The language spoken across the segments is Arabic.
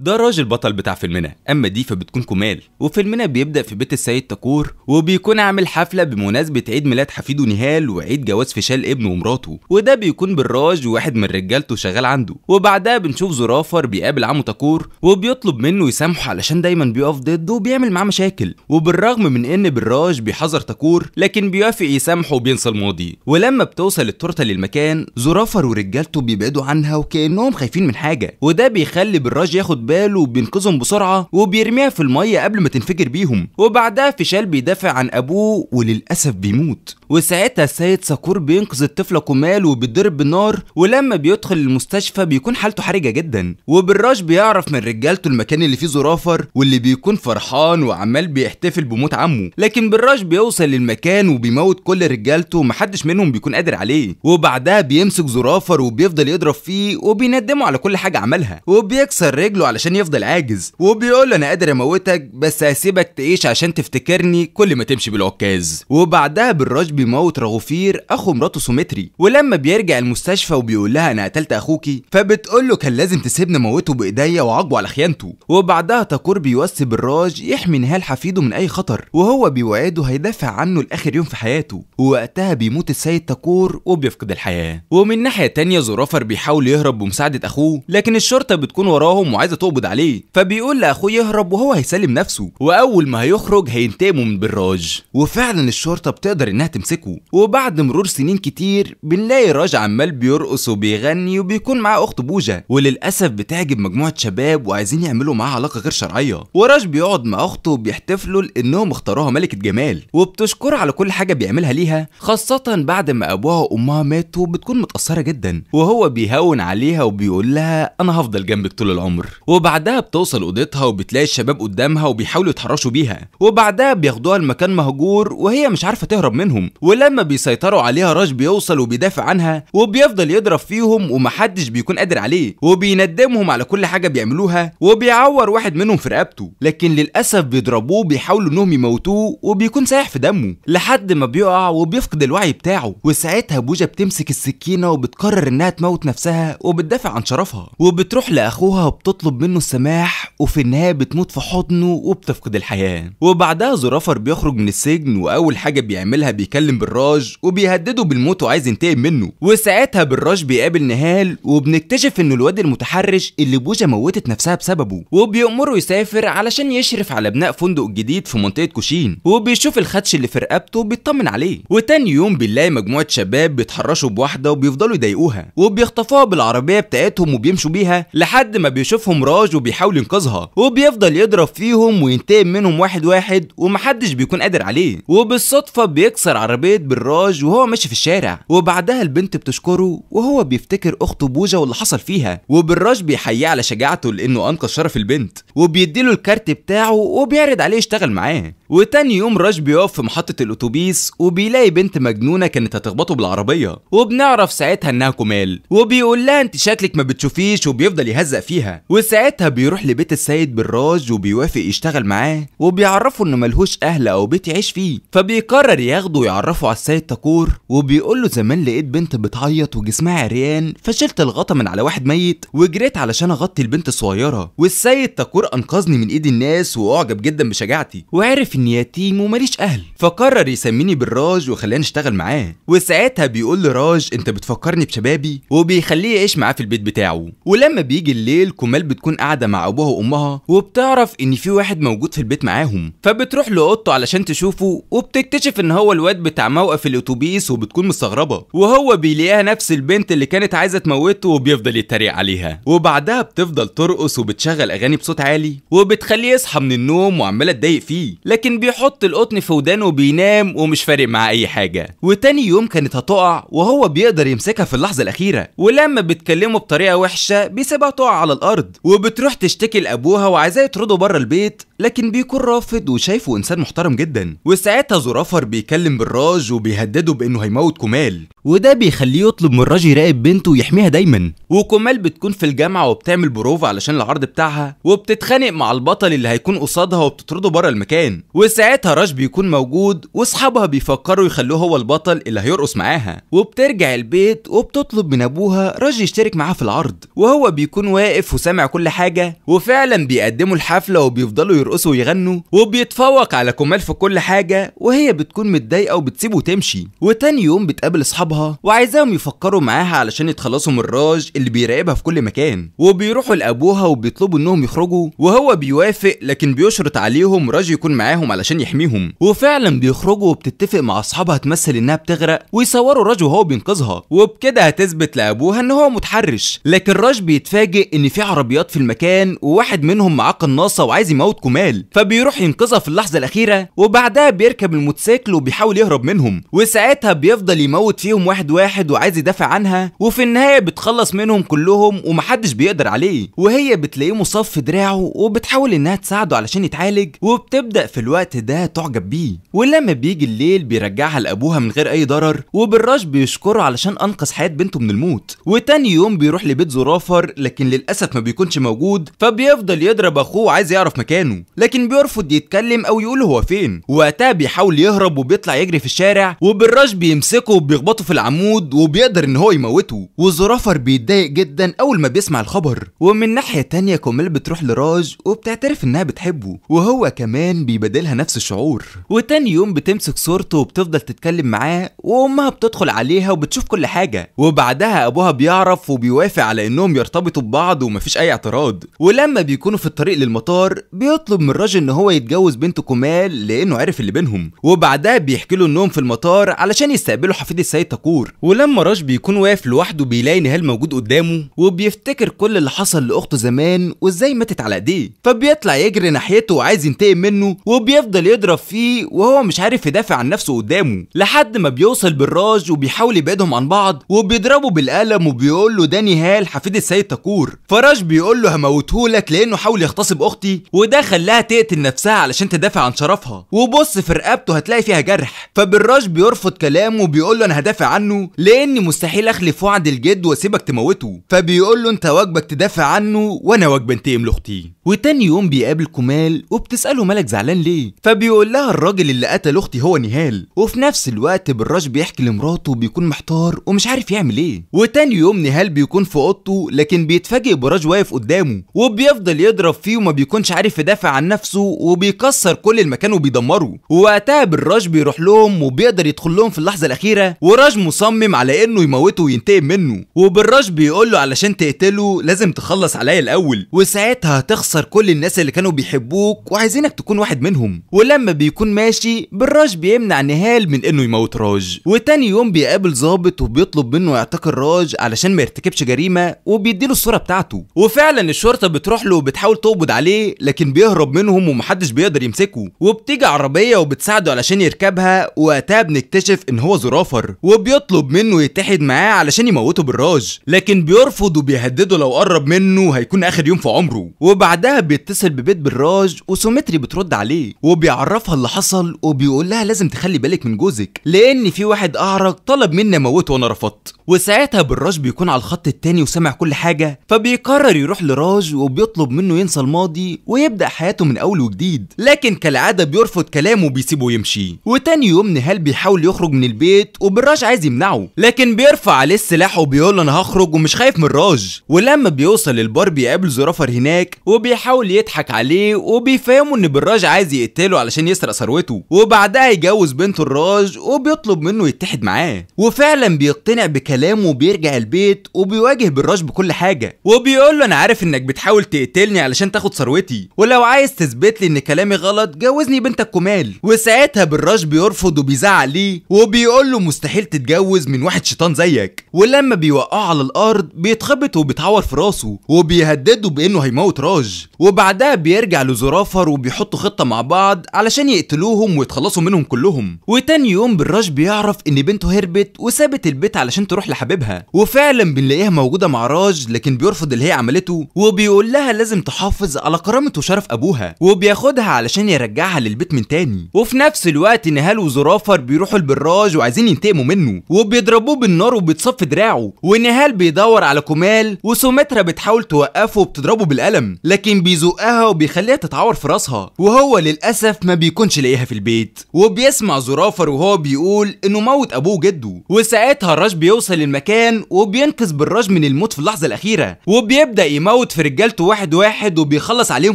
ده الراجل بطل بتاع فيلمنا اما دي فبتكون كمال وفيلمنا بيبدا في بيت السيد تاكور وبيكون عامل حفله بمناسبه عيد ميلاد حفيده نهال وعيد جواز فشال ابنه ومراته وده بيكون بالراج وواحد من رجالته شغال عنده وبعدها بنشوف زرافر بيقابل عمه تاكور وبيطلب منه يسامحه علشان دايما بيقف ضده وبيعمل معاه مشاكل وبالرغم من ان بالراج بيحذر تاكور لكن بيوافق يسامحه وبينسى الماضي ولما بتوصل التورته للمكان زرافر ورجالته بيبعدوا عنها وكانهم خايفين من حاجه وده بيخلي بالراج ياخد الجبال وبينقذهم بسرعه وبيرميها في الميه قبل ما تنفجر بيهم وبعدها فشال بيدافع عن ابوه وللاسف بيموت وساعتها السيد ساكور بينقذ الطفله كمال وبيتضرب بالنار ولما بيدخل المستشفى بيكون حالته حرجه جدا وبالراش بيعرف من رجالته المكان اللي فيه زرافر واللي بيكون فرحان وعمال بيحتفل بموت عمه لكن بالراش بيوصل للمكان وبيموت كل رجالته ومحدش منهم بيكون قادر عليه وبعدها بيمسك زرافر وبيفضل يضرب فيه وبيندمه على كل حاجه عملها وبيكسر رجله على علشان يفضل عاجز وبيقول له انا قادر اموتك بس هسيبك تعيش عشان تفتكرني كل ما تمشي بالعكاز وبعدها بالراج بيموت رغوفير اخو مراته سومتري ولما بيرجع المستشفى وبيقول لها انا قتلت اخوكي فبتقول له كان لازم تسيبني موته بايديا وعاقبه على خيانته وبعدها تاكور بيوصي بالراج يحمي نهال حفيده من اي خطر وهو بيوعده هيدافع عنه لاخر يوم في حياته ووقتها بيموت السيد تاكور وبيفقد الحياه ومن ناحيه تانية زرافر بيحاول يهرب بمساعده اخوه لكن الشرطه بتكون وراهم وعايزه هتقبض عليه فبيقول لاخوه يهرب وهو هيسلم نفسه واول ما هيخرج هينتقموا من بالراج وفعلا الشرطه بتقدر انها تمسكه وبعد مرور سنين كتير بنلاقي راج عمال بيرقص وبيغني وبيكون معاه اخته بوجه وللاسف بتعجب مجموعه شباب وعايزين يعملوا معاه علاقه غير شرعيه وراج بيقعد مع اخته وبيحتفلوا لانهم اختاروها ملكه جمال وبتشكره على كل حاجه بيعملها ليها خاصه بعد ما ابوها وامها ماتوا بتكون متاثره جدا وهو بيهون عليها وبيقول لها انا هفضل جنبك طول العمر وبعدها بتوصل اوضتها وبتلاقي الشباب قدامها وبيحاولوا يتحرشوا بيها وبعدها بياخدوها لمكان مهجور وهي مش عارفه تهرب منهم ولما بيسيطروا عليها راش بيوصل وبيدافع عنها وبيفضل يضرب فيهم ومحدش بيكون قادر عليه وبيندمهم على كل حاجه بيعملوها وبيعور واحد منهم في رقبته لكن للاسف بيضربوه بيحاولوا انهم يموتوه وبيكون سايح في دمه لحد ما بيقع وبيفقد الوعي بتاعه وساعتها بوجه بتمسك السكينه وبتقرر انها تموت نفسها وبتدافع عن شرفها وبتروح لاخوها وبتطلب منه منه السماح وفي النهايه بتموت في حضنه وبتفقد الحياه وبعدها زرافر بيخرج من السجن واول حاجه بيعملها بيكلم بالراج وبيهدده بالموت وعايز ينتقم منه وساعتها بالراج بيقابل نهال وبنكتشف ان الواد المتحرش اللي بوجه موتت نفسها بسببه وبيأمره يسافر علشان يشرف على بناء فندق جديد في منطقه كوشين وبيشوف الخدش اللي في رقبته بيطمن عليه وتاني يوم بنلاقي مجموعه شباب بيتحرشوا بواحده وبيفضلوا يضايقوها وبيخطفوها بالعربيه بتاعتهم وبيمشوا بيها لحد ما بيشوفهم الامراج وبيحاول ينقذها وبيفضل يضرب فيهم وينتقم منهم واحد واحد ومحدش بيكون قادر عليه وبالصدفه بيكسر عربيه بالراج وهو ماشي في الشارع وبعدها البنت بتشكره وهو بيفتكر اخته بوجه واللي حصل فيها وبالراج بيحييه على شجاعته لانه انقذ شرف البنت وبيديله الكارت بتاعه وبيعرض عليه يشتغل معاه وتاني يوم راج بيقف في محطة الأتوبيس وبيلاقي بنت مجنونة كانت هتخبطه بالعربية وبنعرف ساعتها إنها كمال وبيقول لها أنت شكلك ما بتشوفيش وبيفضل يهزق فيها وساعتها ساعتها بيروح لبيت السيد بالراج وبيوافق يشتغل معاه وبيعرفه انه ملهوش اهل او بيت يعيش فيه فبيقرر ياخده ويعرفه على السيد تاكور وبيقول له زمان لقيت بنت بتعيط وجسمها عريان فشلت الغطا من على واحد ميت وجريت علشان اغطي البنت الصغيره والسيد تاكور انقذني من ايد الناس واعجب جدا بشجاعتي وعرف اني يتيم ومليش اهل فقرر يسميني بالراج وخلاني اشتغل معاه وساعتها بيقول لراج انت بتفكرني بشبابي وبيخليه يعيش معاه في البيت بتاعه ولما بيجي الليل كمال بتكون بتكون قاعده مع ابوها وامها وبتعرف ان في واحد موجود في البيت معاهم فبتروح لاوضته علشان تشوفه وبتكتشف ان هو الواد بتاع موقف الاتوبيس وبتكون مستغربه وهو بيلاقيها نفس البنت اللي كانت عايزه تموته وبيفضل يتريق عليها وبعدها بتفضل ترقص وبتشغل اغاني بصوت عالي وبتخليه يصحى من النوم وعماله تضايق فيه لكن بيحط القطن في ودانه وبينام ومش فارق معاه اي حاجه وتاني يوم كانت هتقع وهو بيقدر يمسكها في اللحظه الاخيره ولما بتكلمه بطريقه وحشه بيسيبها تقع على الارض وبتروح تشتكي لابوها وعايزاه يطرده بره البيت لكن بيكون رافض وشايفه انسان محترم جدا وساعتها زرافر بيكلم بالراج وبيهدده بانه هيموت كمال وده بيخليه يطلب من الراج يراقب بنته ويحميها دايما وكمال بتكون في الجامعه وبتعمل بروفا علشان العرض بتاعها وبتتخانق مع البطل اللي هيكون قصادها وبتطرده بره المكان وساعتها راج بيكون موجود واصحابها بيفكروا يخلوه هو البطل اللي هيرقص معاها وبترجع البيت وبتطلب من ابوها راج يشترك معاها في العرض وهو بيكون واقف وسامع كل حاجه وفعلا بيقدموا الحفله وبيفضلوا يرقصوا ويغنوا وبيتفوق على كمال في كل حاجه وهي بتكون متضايقه وبتسيبه وتمشي وتاني يوم بتقابل اصحابها وعايزاهم يفكروا معاها علشان يتخلصوا من الراج اللي بيراقبها في كل مكان وبيروحوا لابوها وبيطلبوا انهم يخرجوا وهو بيوافق لكن بيشرط عليهم راج يكون معاهم علشان يحميهم وفعلا بيخرجوا وبتتفق مع اصحابها تمثل انها بتغرق ويصوروا راج وهو بينقذها وبكده هتثبت لابوها ان هو متحرش لكن راج بيتفاجئ ان في عربيات في المكان وواحد منهم معاه قناصه وعايز يموت كمال فبيروح ينقذها في اللحظه الاخيره وبعدها بيركب الموتوسيكل وبيحاول يهرب منهم وساعتها بيفضل يموت فيهم واحد واحد وعايز يدافع عنها وفي النهايه بتخلص منهم كلهم ومحدش بيقدر عليه وهي بتلاقيه مصاب في دراعه وبتحاول انها تساعده علشان يتعالج وبتبدا في الوقت ده تعجب بيه ولما بيجي الليل بيرجعها لابوها من غير اي ضرر وبالراش بيشكره علشان انقذ حياه بنته من الموت وتاني يوم بيروح لبيت زرافر لكن للاسف ما بيكونش موجود فبيفضل يضرب اخوه عايز يعرف مكانه لكن بيرفض يتكلم او يقول هو فين وقتها بيحاول يهرب وبيطلع يجري في الشارع وبالراش بيمسكه وبيخبطه في العمود وبيقدر ان هو يموته وزرافر بيتضايق جدا اول ما بيسمع الخبر ومن ناحيه تانية كوميل بتروح لراج وبتعترف انها بتحبه وهو كمان بيبادلها نفس الشعور وتاني يوم بتمسك صورته وبتفضل تتكلم معاه وامها بتدخل عليها وبتشوف كل حاجه وبعدها ابوها بيعرف وبيوافق على انهم يرتبطوا ببعض ومفيش اي اعتراض الأعراض ولما بيكونوا في الطريق للمطار بيطلب من الراجل إن هو يتجوز بنته كمال لأنه عرف اللي بينهم وبعدها بيحكي له إنهم في المطار علشان يستقبلوا حفيد السيد تاكور ولما راج بيكون واقف لوحده بيلاقي نهال موجود قدامه وبيفتكر كل اللي حصل لأخته زمان وإزاي ماتت على إيديه فبيطلع يجري ناحيته وعايز ينتقم منه وبيفضل يضرب فيه وهو مش عارف يدافع عن نفسه قدامه لحد ما بيوصل بالراج وبيحاول يبعدهم عن بعض وبيضربه بالقلم وبيقول له ده نهال حفيد السيد تاكور فراج بيقول له له هموتهولك لانه حاول يغتصب اختي وده خلاها تقتل نفسها علشان تدافع عن شرفها وبص في رقبته هتلاقي فيها جرح فبالراج بيرفض كلامه وبيقول له انا هدافع عنه لاني مستحيل اخلف وعد الجد واسيبك تموته فبيقول له انت واجبك تدافع عنه وانا واجب انتقم لاختي وتاني يوم بيقابل كمال وبتساله مالك زعلان ليه فبيقول لها الراجل اللي قتل اختي هو نهال وفي نفس الوقت بالراش بيحكي لمراته بيكون محتار ومش عارف يعمل ايه وتاني يوم نهال بيكون في اوضته لكن بيتفاجئ براج واقف قدام قدامه وبيفضل يضرب فيه وما بيكونش عارف يدافع عن نفسه وبيكسر كل المكان وبيدمره ووقتها بالراج بيروح لهم وبيقدر يدخل لهم في اللحظه الاخيره وراج مصمم على انه يموته وينتقم منه وبالراج بيقول له علشان تقتله لازم تخلص عليا الاول وساعتها هتخسر كل الناس اللي كانوا بيحبوك وعايزينك تكون واحد منهم ولما بيكون ماشي بالراج بيمنع نهال من انه يموت راج وتاني يوم بيقابل ظابط وبيطلب منه يعتقل راج علشان ما يرتكبش جريمه وبيديله الصوره بتاعته وفعلا فعلا الشرطه بتروح له وبتحاول تقبض عليه لكن بيهرب منهم ومحدش بيقدر يمسكه وبتيجي عربيه وبتساعده علشان يركبها وقتها بنكتشف ان هو زرافر وبيطلب منه يتحد معاه علشان يموته بالراج لكن بيرفض وبيهدده لو قرب منه هيكون اخر يوم في عمره وبعدها بيتصل ببيت بالراج وسومتري بترد عليه وبيعرفها اللي حصل وبيقول لها لازم تخلي بالك من جوزك لان في واحد اعرق طلب مني اموته وانا رفضت وساعتها بالراج بيكون على الخط التاني وسمع كل حاجه فبيقرر يروح لراج وبيطلب منه ينسى الماضي ويبدأ حياته من أول وجديد لكن كالعادة بيرفض كلامه وبيسيبه يمشي وتاني يوم نهال بيحاول يخرج من البيت وبالراج عايز يمنعه لكن بيرفع عليه السلاح وبيقول له أنا هخرج ومش خايف من راج ولما بيوصل البار بيقابل زرافر هناك وبيحاول يضحك عليه وبيفهمه إن بالراج عايز يقتله علشان يسرق ثروته وبعدها يجوز بنته الراج وبيطلب منه يتحد معاه وفعلا بيقتنع بكلامه وبيرجع البيت وبيواجه بالراج بكل حاجة وبيقول له أنا عارف عارف انك بتحاول تقتلني علشان تاخد ثروتي ولو عايز تثبت لي ان كلامي غلط جوزني بنتك كمال وساعتها بالراش بيرفض وبيزعل ليه وبيقول له مستحيل تتجوز من واحد شيطان زيك ولما بيوقعه على الارض بيتخبط وبيتعور في راسه وبيهدده بانه هيموت راج وبعدها بيرجع لزرافر وبيحطوا خطه مع بعض علشان يقتلوهم ويتخلصوا منهم كلهم وتاني يوم بالراش بيعرف ان بنته هربت وسابت البيت علشان تروح لحبيبها وفعلا بنلاقيها موجوده مع راج لكن بيرفض اللي هي عملته وبيقول لها لازم تحافظ على كرامة وشرف ابوها وبياخدها علشان يرجعها للبيت من تاني وفي نفس الوقت نهال وزرافر بيروحوا البراج وعايزين ينتقموا منه وبيضربوه بالنار وبيتصف دراعه ونهال بيدور على كمال وسومترا بتحاول توقفه وبتضربه بالقلم لكن بيزقها وبيخليها تتعور في راسها وهو للاسف ما بيكونش لاقيها في البيت وبيسمع زرافر وهو بيقول انه موت ابوه وجده وساعتها الراج بيوصل المكان وبينقذ بالراج من الموت في اللحظه الاخيره وبيبدا يموت بيموت في رجالته واحد واحد وبيخلص عليهم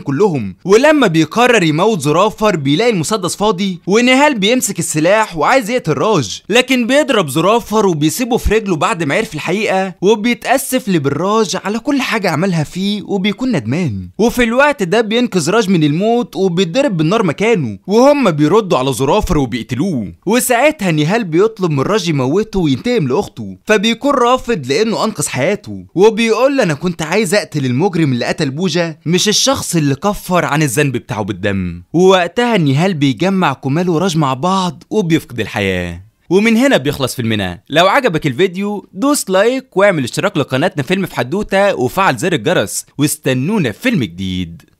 كلهم ولما بيقرر يموت زرافر بيلاقي المسدس فاضي ونهال بيمسك السلاح وعايز يقتل راج لكن بيضرب زرافر وبيسيبه في رجله بعد ما عرف الحقيقه وبيتاسف لبراج على كل حاجه عملها فيه وبيكون ندمان وفي الوقت ده بينقذ راج من الموت وبيتضرب بالنار مكانه وهم بيردوا على زرافر وبيقتلوه وساعتها نهال بيطلب من راج يموته وينتقم لاخته فبيكون رافض لانه انقذ حياته وبيقول انا كنت عايز اقتل المجرم اللي قتل بوجا مش الشخص اللي كفر عن الذنب بتاعه بالدم ووقتها النهال بيجمع كمال وراج مع بعض وبيفقد الحياه ومن هنا بيخلص فيلمنا لو عجبك الفيديو دوس لايك واعمل اشتراك لقناتنا فيلم في حدوته وفعل زر الجرس واستنونا فيلم جديد